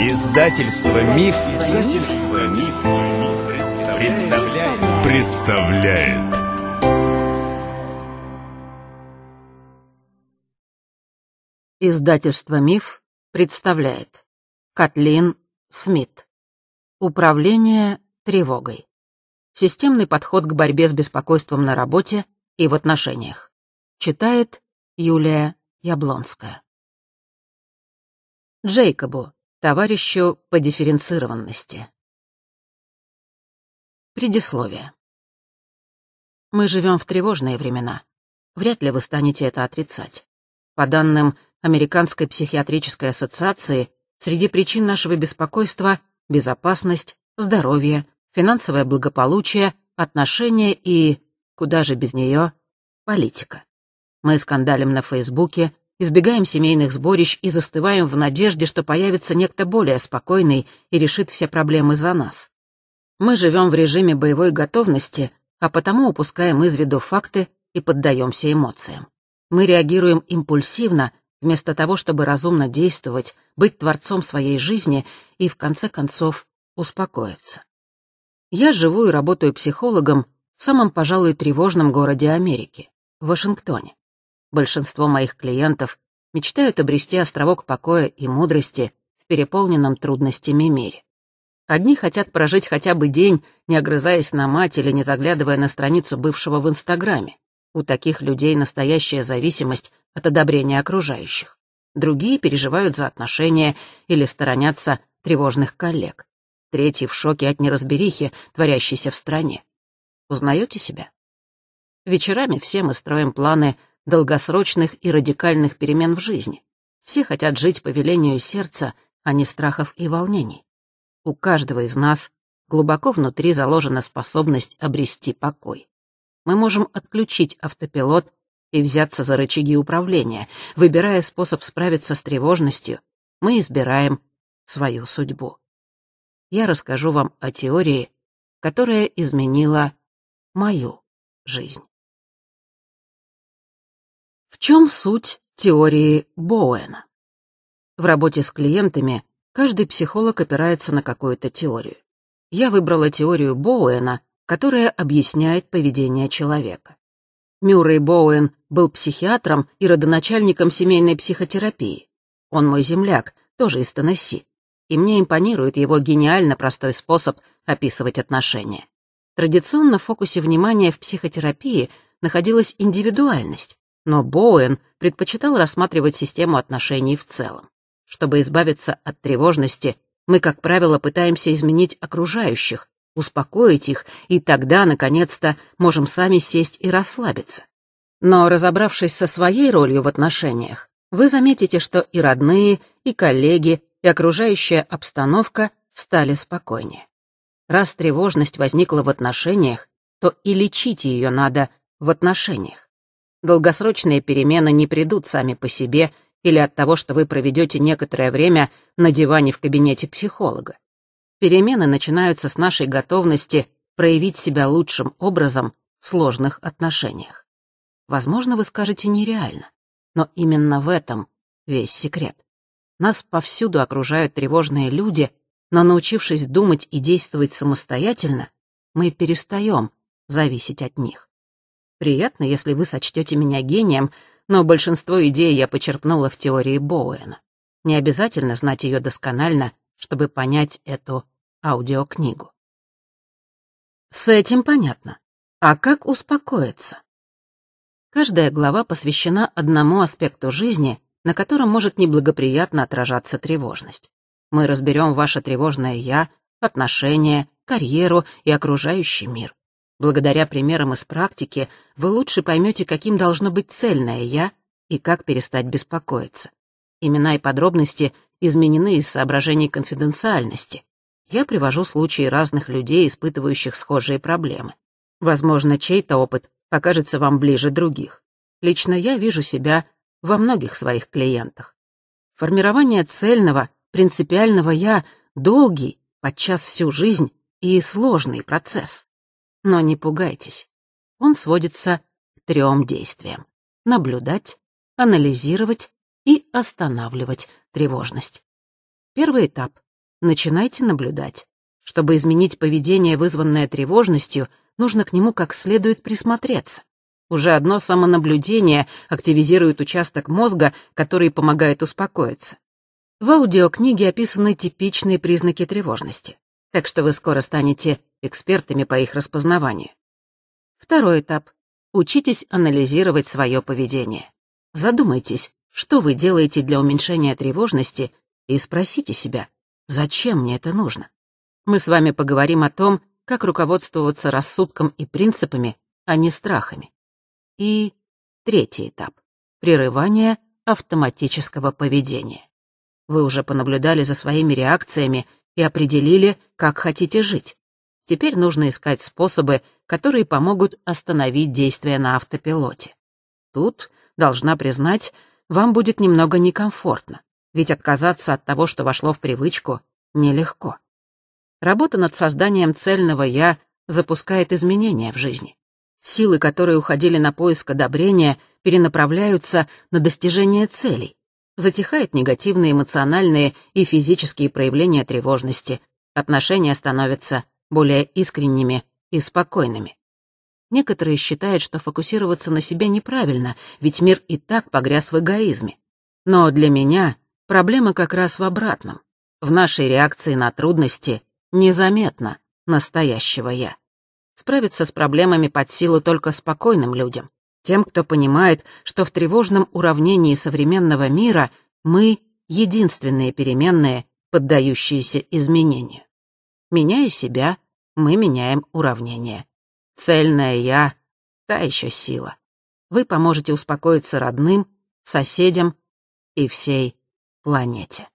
Издательство Миф, Издательство Миф представляет. представляет. Издательство Миф представляет. Катлин Смит. Управление тревогой. Системный подход к борьбе с беспокойством на работе и в отношениях. Читает Юлия Яблонская. Джейкобу, Товарищу по дифференцированности. Предисловие. Мы живем в тревожные времена. Вряд ли вы станете это отрицать. По данным Американской психиатрической ассоциации, среди причин нашего беспокойства — безопасность, здоровье, финансовое благополучие, отношения и, куда же без нее, политика. Мы скандалим на Фейсбуке, избегаем семейных сборищ и застываем в надежде, что появится некто более спокойный и решит все проблемы за нас. Мы живем в режиме боевой готовности, а потому упускаем из виду факты и поддаемся эмоциям. Мы реагируем импульсивно, вместо того, чтобы разумно действовать, быть творцом своей жизни и, в конце концов, успокоиться. Я живу и работаю психологом в самом, пожалуй, тревожном городе Америки — Вашингтоне. Большинство моих клиентов мечтают обрести островок покоя и мудрости в переполненном трудностями мире. Одни хотят прожить хотя бы день, не огрызаясь на мать или не заглядывая на страницу бывшего в Инстаграме. У таких людей настоящая зависимость от одобрения окружающих. Другие переживают за отношения или сторонятся тревожных коллег. Третьи в шоке от неразберихи, творящейся в стране. Узнаете себя? Вечерами все мы строим планы долгосрочных и радикальных перемен в жизни. Все хотят жить по велению сердца, а не страхов и волнений. У каждого из нас глубоко внутри заложена способность обрести покой. Мы можем отключить автопилот и взяться за рычаги управления. Выбирая способ справиться с тревожностью, мы избираем свою судьбу. Я расскажу вам о теории, которая изменила мою жизнь. В чем суть теории Боуэна? В работе с клиентами каждый психолог опирается на какую-то теорию. Я выбрала теорию Боуэна, которая объясняет поведение человека. Мюррей Боуэн был психиатром и родоначальником семейной психотерапии. Он мой земляк, тоже из Теннесси. И мне импонирует его гениально простой способ описывать отношения. Традиционно в фокусе внимания в психотерапии находилась индивидуальность, но Боуэн предпочитал рассматривать систему отношений в целом. Чтобы избавиться от тревожности, мы, как правило, пытаемся изменить окружающих, успокоить их, и тогда, наконец-то, можем сами сесть и расслабиться. Но, разобравшись со своей ролью в отношениях, вы заметите, что и родные, и коллеги, и окружающая обстановка стали спокойнее. Раз тревожность возникла в отношениях, то и лечить ее надо в отношениях долгосрочные перемены не придут сами по себе или от того, что вы проведете некоторое время на диване в кабинете психолога. Перемены начинаются с нашей готовности проявить себя лучшим образом в сложных отношениях. Возможно, вы скажете нереально, но именно в этом весь секрет. Нас повсюду окружают тревожные люди, но научившись думать и действовать самостоятельно, мы перестаем зависеть от них. Приятно, если вы сочтете меня гением, но большинство идей я почерпнула в теории Боуэна. Не обязательно знать ее досконально, чтобы понять эту аудиокнигу. С этим понятно. А как успокоиться? Каждая глава посвящена одному аспекту жизни, на котором может неблагоприятно отражаться тревожность. Мы разберем ваше тревожное «я», отношения, карьеру и окружающий мир. Благодаря примерам из практики вы лучше поймете, каким должно быть цельное «я» и как перестать беспокоиться. Имена и подробности изменены из соображений конфиденциальности. Я привожу случаи разных людей, испытывающих схожие проблемы. Возможно, чей-то опыт покажется вам ближе других. Лично я вижу себя во многих своих клиентах. Формирование цельного, принципиального «я» — долгий, подчас всю жизнь, и сложный процесс. Но не пугайтесь. Он сводится к трем действиям. Наблюдать, анализировать и останавливать тревожность. Первый этап. Начинайте наблюдать. Чтобы изменить поведение, вызванное тревожностью, нужно к нему как следует присмотреться. Уже одно самонаблюдение активизирует участок мозга, который помогает успокоиться. В аудиокниге описаны типичные признаки тревожности, так что вы скоро станете экспертами по их распознаванию. Второй этап. Учитесь анализировать свое поведение. Задумайтесь, что вы делаете для уменьшения тревожности, и спросите себя, зачем мне это нужно? Мы с вами поговорим о том, как руководствоваться рассудком и принципами, а не страхами. И третий этап — прерывание автоматического поведения. Вы уже понаблюдали за своими реакциями и определили, как хотите жить. Теперь нужно искать способы, которые помогут остановить действие на автопилоте. Тут, должна признать, вам будет немного некомфортно, ведь отказаться от того, что вошло в привычку, нелегко. Работа над созданием цельного «я» запускает изменения в жизни. Силы, которые уходили на поиск одобрения, перенаправляются на достижение целей. Затихают негативные эмоциональные и физические проявления тревожности. Отношения становятся более искренними и спокойными. Некоторые считают, что фокусироваться на себе неправильно, ведь мир и так погряз в эгоизме. Но для меня проблема как раз в обратном. В нашей реакции на трудности незаметно настоящего «я». Справиться с проблемами под силу только спокойным людям, тем, кто понимает, что в тревожном уравнении современного мира мы — единственные переменные, поддающиеся изменению. Меняя себя, мы меняем уравнение. Цельное «я» — та еще сила. Вы поможете успокоиться родным, соседям и всей планете.